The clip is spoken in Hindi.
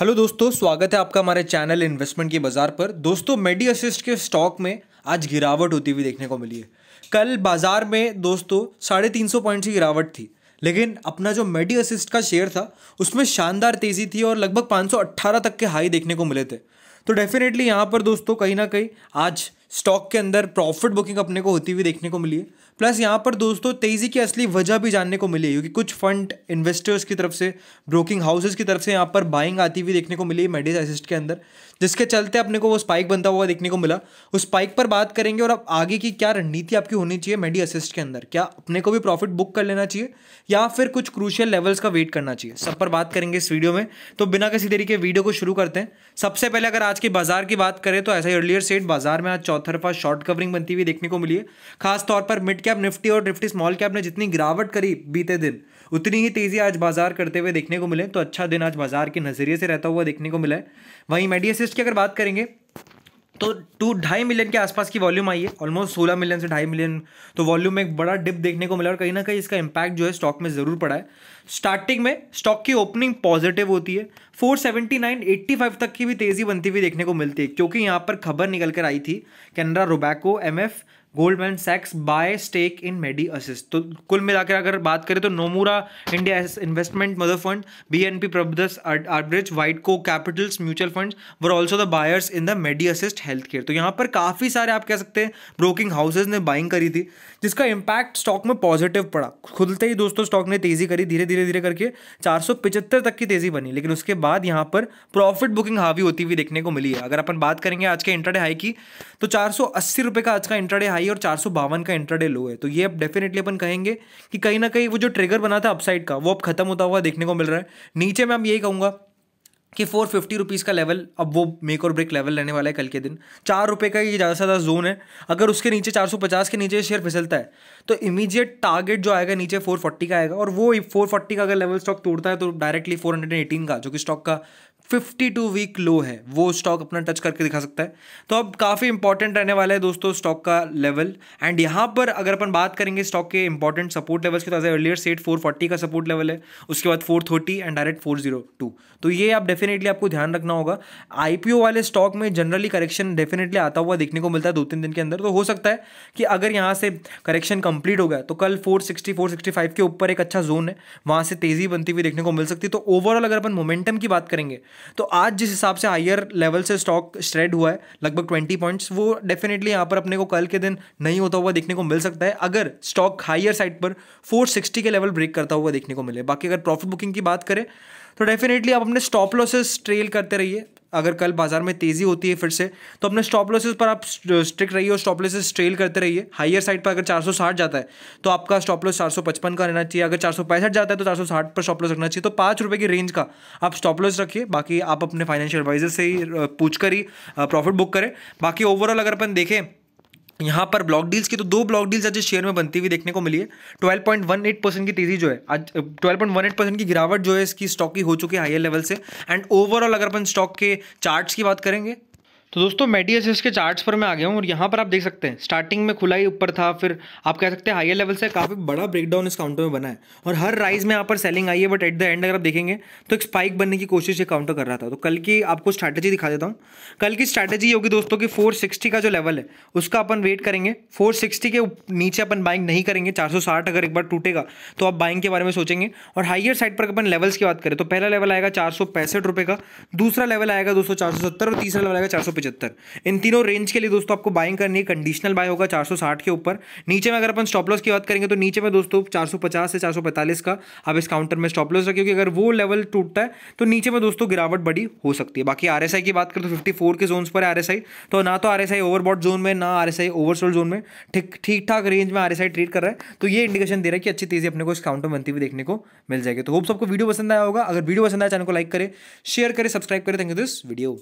हेलो दोस्तों स्वागत है आपका हमारे चैनल इन्वेस्टमेंट की बाजार पर दोस्तों मेडी असिस्ट के स्टॉक में आज गिरावट होती हुई देखने को मिली है कल बाजार में दोस्तों साढ़े तीन सौ पॉइंट की गिरावट थी लेकिन अपना जो मेडी असिस्ट का शेयर था उसमें शानदार तेज़ी थी और लगभग अट्ठारह तक के हाई देखने को मिले थे तो डेफिनेटली यहाँ पर दोस्तों कहीं ना कहीं आज स्टॉक के अंदर प्रॉफिट बुकिंग अपने को होती हुई देखने को मिली है प्लस यहाँ पर दोस्तों तेज़ी की असली वजह भी जानने को मिली है क्योंकि कुछ फंड इन्वेस्टर्स की तरफ से ब्रोकिंग हाउसेज की तरफ से यहाँ पर बाइंग आती हुई देखने को मिली है मेडिस असिस्ट के अंदर जिसके चलते अपने को वो स्पाइक बनता हुआ देखने को मिला उस स्पाइक पर बात करेंगे और अब आगे की क्या रणनीति आपकी होनी चाहिए मेडी असिस्ट के अंदर क्या अपने को भी प्रॉफिट बुक कर लेना चाहिए या फिर कुछ क्रूशियल लेवल्स का वेट करना चाहिए सब पर बात करेंगे इस वीडियो में तो बिना किसी तरीके वीडियो को शुरू करते हैं सबसे पहले अगर आज के बाजार की बात करें तो ऐसा ही अर्लियर सेट बाजार में आज चौथरफा शॉर्ट कवरिंग बनती हुई देखने को मिली है खासतौर पर मिड कैप निफ्टी और निफ्टी स्मॉल कैप ने जितनी गिरावट करी बीते दिन उतनी ही तेजी आज बाजार करते हुए देखने को मिले तो अच्छा दिन आज बाजार के नजरिए से रहता हुआ देखने को मिला है वहीं मेडियसिस्ट की अगर बात करेंगे तो टू ढाई मिलियन के आसपास की वॉल्यूम आई है ऑलमोस्ट सोलह मिलियन से ढाई मिलियन तो वॉल्यूम में एक बड़ा डिप देखने को मिला और कहीं ना कहीं इसका इम्पैक्ट जो है स्टॉक में ज़रूर पड़ा है स्टार्टिंग में स्टॉक की ओपनिंग पॉजिटिव होती है एट्टी फाइव तक की भी तेज़ी बनती हुई देखने को मिलती है क्योंकि यहाँ पर खबर निकल कर आई थी Canara Robeco M F Goldman सैक्स buy stake in Medi Assist तो कुल मिलाकर अगर बात करें तो Nomura India investment mother fund B N P Paribas arbitrage White Oak capitals mutual fund were also the buyers in the Medi Assist health care तो यहाँ पर काफ़ी सारे आप कह सकते हैं ब्रोकिंग हाउसेज ने बाइंग करी थी जिसका इम्पैक्ट स्टॉक में पॉजिटिव पड़ा खुलते ही दोस्तों स्टॉक ने तेज़ी करी धीरे धीरे धीरे करके चार सौ पिचहत्तर तक की तेज़ी बनी लेकिन उसके बाद यहाँ पर प्रॉफिट बुकिंग हावी होती हुई देखने को मिली है अगर अपन बात करेंगे आज के इंटरडे हाई की तो चार सौ अस्सी का आज का इंटरडे हाई हाई और चार का इंट्राडे लो है तो ये अब डेफिनेटली अपन कहेंगे कि कहीं ना कहीं वो जो ट्रिगर बना था अपसाइड का वो अब खत्म होता हुआ देखने को मिल रहा है नीचे मैं अब यही कहूँगा कि फोर फिफ्टी रुपीज़ का लेवल अब वो मेक और ब्रेक लेवल रहने वाला है कल के दिन चार रुपये का ये ज़्यादा से ज़्यादा जोन है अगर उसके नीचे चार सौ पचास के नीचे शेयर फिसलता है तो इमीडिएट टारगेट जो आएगा नीचे फोर फोर्टी का आएगा और वो फोर फोर्टी का अगर लेवल स्टॉक तोड़ता है तो डायरेक्टली फोर हंड्रेड एटीन का जो कि स्टॉक का फिफ्टी टू वीक लो है वो स्टॉक अपना टच करके दिखा सकता है तो अब काफ़ी इंपॉर्टेंट रहने वाला है दोस्तों स्टॉक का लेवल एंड यहाँ पर अगर अपन बात करेंगे स्टॉक के इंपॉर्टेंट सपोर्ट लेवल्स की तो as earlier set four forty का सपोर्ट लेवल है उसके बाद four thirty and direct four zero two तो ये आप डेफिनेटली आपको ध्यान रखना होगा आई वाले स्टॉक में जनरली करेक्शन डेफिनेटली आता हुआ देखने को मिलता है दो तीन दिन के अंदर तो हो सकता है कि अगर यहाँ से करेक्शन कंप्लीट हो गया तो कल four sixty four sixty five के ऊपर एक अच्छा जोन है वहाँ से तेज़ी बनती हुई देखने को मिल सकती है तो ओवरऑल अगर अपन मोमेंटम की बात करेंगे तो आज जिस हिसाब से हायर लेवल से स्टॉक स्ट्रेड हुआ है लगभग ट्वेंटी पॉइंट्स वो डेफिनेटली यहाँ पर अपने को कल के दिन नहीं होता हुआ देखने को मिल सकता है अगर स्टॉक हायर साइड पर फोर सिक्सटी के लेवल ब्रेक करता हुआ देखने को मिले बाकी अगर प्रॉफिट बुकिंग की बात करें तो डेफिनेटली आप अपने स्टॉप लॉसेस ट्रेल करते रहिए अगर कल बाजार में तेजी होती है फिर से तो अपने स्टॉप लॉसेस पर आप स्ट्रिक रहिए और स्टॉप लॉसेस ट्रेल करते रहिए हाइयर साइड पर अगर 460 जाता है तो आपका स्टॉप लॉस 455 का रहना चाहिए अगर चार जाता है तो 460 पर स्टॉप लॉस रखना चाहिए तो पाँच रुपये की रेंज का आप स्टॉप लॉस रखिए बाकी आप अपने फाइनेंशियल एडवाइजर से ही पूछ कर ही प्रॉफिट बुक करें बाकी ओवरऑल अगर अपन देखें यहाँ पर ब्लॉक डील्स की तो दो ब्लॉक डील्स आज शेयर में बनती हुई देखने को मिली है पॉइंट वन एट परसेंट की तेजी जो है आज twelve point one eight percent की गिरावट जो है इसकी स्टॉक की हो चुकी है हाईर लेवल से एंड ओवरऑल अगर अपन स्टॉक के चार्ट्स की बात करेंगे तो दोस्तों मेडियस के चार्ट्स पर मैं आ गया हूँ और यहाँ पर आप देख सकते हैं स्टार्टिंग में खुला ही ऊपर था फिर आप कह सकते हैं हाईर लेवल से काफ़ी बड़ा ब्रेकडाउन इस काउंटर में बना है और हर राइज में यहाँ पर सेलिंग आई है बट एट द एंड अगर आप देखेंगे तो एक स्पाइक बनने की कोशिश ये काउंटर कर रहा था तो कल की आपको स्ट्रैटेजी दिखा देता हूँ कल की स्ट्रैटेजी होगी दोस्तों की फोर का जो लेवल है उसका अपन वेट करेंगे फोर के नीचे अपन बाइंग नहीं करेंगे चार अगर एक बार टूटेगा तो आप बाइंग के बारे में सोचेंगे और हाइयर साइड पर अपन लेवल्स की बात करें तो पहला लेवल आएगा चार का दूसरा लेवल आएगा दोस्तों चार और तीसरा लेवल आएगा चार पचहत्तर इन तीनों रेंज के लिए दोस्तों आपको बाइंग करनी है कंडीशनल बाय होगा 460 के ऊपर नीचे में अगर अपन स्टॉप लॉस की बात करेंगे तो नीचे में दोस्तों 450 से 445 का आप इस काउंटर में स्टॉप लॉस रखें क्योंकि अगर वो लेवल टूटता है तो नीचे में दोस्तों गिरावट बड़ी हो सकती है बाकी आर की बात करें तो फिफ्टी के जोन पर आर तो ना तो आर एस जोन में ना आर एस ओवरसोल्ड जोन में ठीक ठीक ठाक रेंज में आर एस ट्रेड कर रहा है तो ये इंडिकेशन दे रहा है कि अच्छी तेजी अपने को इस काउंटर बनती हुई देखने को मिल जाएगी तो होप सबको वीडियो पसंद आया होगा अगर वीडियो पसंद आया चैनल को लाइक करें शेयर करें सब्सक्राइब करें थैंक यू दिस वीडियो